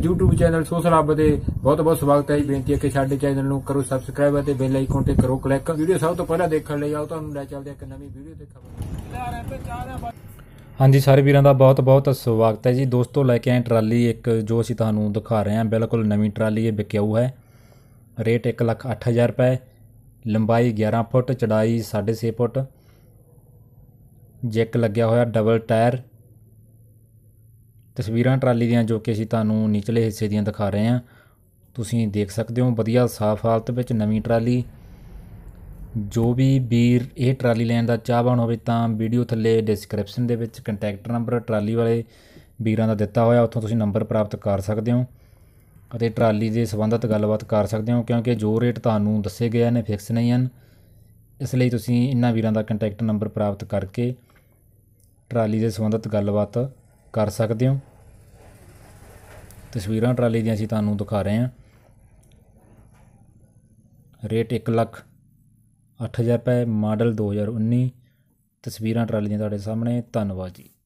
YouTube channel ਸੋਸਲਾਬ ਦੇ ਬਹੁਤ ਬਹੁਤ ਸਵਾਗਤ ਹੈ ਜੀ ਬੇਨਤੀ ਹੈ ਕਿ ਸਾਡੇ ਚੈਨਲ ਨੂੰ ਕਰੋ ਸਬਸਕ੍ਰਾਈਬ ਅਤੇ ਬੈਲ ਆਈਕਨ ਤੇ ਕਰੋ ਕਲਿੱਕ ਵੀਡੀਓ ਸਭ ਤੋਂ ਪਹਿਲਾਂ ਦੇਖਣ ਲਈ ਆਓ ਤੁਹਾਨੂੰ ਲੈ ਚੱਲਦੇ ਇੱਕ ਨਵੀਂ ਵੀਡੀਓ ਤੇ ਖਬਰ ਹਾਂਜੀ ਸਾਰੇ ਵੀਰਾਂ ਦਾ ਬਹੁਤ ਬਹੁਤ ਸਵਾਗਤ ਹੈ ਜੀ ਦੋਸਤੋ ਲੈ ਕੇ ਆਏ ਟਰਾਲੀ ਇੱਕ ਜੋ ਅਸੀਂ ਤੁਹਾਨੂੰ ਦਿਖਾ ਰਹੇ ਹਾਂ ਬਿਲਕੁਲ ਨਵੀਂ ਟਰਾਲੀ ਇਹ ਵਿਕਿਆਊ ਹੈ ਰੇਟ 1 ਲੱਖ 8000 ਰੁਪਏ ਲੰਬਾਈ 11 ਫੁੱਟ ਚੜਾਈ 6.5 ਫੁੱਟ ਜੈਕ ਲੱਗਿਆ ਹੋਇਆ ਡਬਲ ਟਾਇਰ ਤਸਵੀਰਾਂ ਟਰਾਲੀ ਦੀਆਂ ਜੋ ਕਿ ਅਸੀਂ ਤੁਹਾਨੂੰ ਨੀਚਲੇ ਹਿੱਸੇ ਦੀਆਂ ਦਿਖਾ ਰਹੇ ਹਾਂ ਤੁਸੀਂ ਦੇਖ ਸਕਦੇ ਹੋ ਵਧੀਆ ਸਾਫ਼ ਹਾਲਤ ਵਿੱਚ ਨਵੀਂ ਟਰਾਲੀ ਜੋ ਵੀ ਵੀਰ ਇਹ ਟਰਾਲੀ ਲੈਣ ਦਾ ਚਾਹਵਾਨ ਹੋਵੇ ਤਾਂ ਵੀਡੀਓ ਥੱਲੇ ਡਿਸਕ੍ਰਿਪਸ਼ਨ ਦੇ ਵਿੱਚ ਕੰਟੈਕਟ ਨੰਬਰ ਟਰਾਲੀ ਵਾਲੇ ਵੀਰਾਂ ਦਾ ਦਿੱਤਾ ਹੋਇਆ ਉੱਥੋਂ ਤੁਸੀਂ ਨੰਬਰ ਪ੍ਰਾਪਤ ਕਰ ਸਕਦੇ ਹੋ ਅਤੇ ਟਰਾਲੀ ਦੇ ਸੰਬੰਧਤ ਗੱਲਬਾਤ ਕਰ ਸਕਦੇ ਹੋ ਕਿਉਂਕਿ ਜੋ ਰੇਟ ਤੁਹਾਨੂੰ ਦੱਸੇ ਗਏ ਨੇ ਫਿਕਸ ਨਹੀਂ ਹਨ ਇਸ ਲਈ ਤੁਸੀਂ ਇਹਨਾਂ ਵੀਰਾਂ ਦਾ ਕੰਟੈਕਟ ਨੰਬਰ ਪ੍ਰਾਪਤ ਕਰਕੇ ਟਰਾਲੀ ਦੇ ਸੰਬੰਧਤ ਗੱਲਬਾਤ ਕਰ ਸਕਦੇ ਹੋ ਤਸਵੀਰਾਂ ਟਰਾਲੀ ਦੀਆਂ ਅਸੀਂ ਤੁਹਾਨੂੰ ਦਿਖਾ ਰਹੇ ਹਾਂ ਰੇਟ 1 ਲੱਖ 8000 ਰੁਪਏ ਮਾਡਲ 2019 ਤਸਵੀਰਾਂ ਟਰਾਲੀ ਦੀਆਂ ਤੁਹਾਡੇ ਸਾਹਮਣੇ ਧੰਨਵਾਦ ਜੀ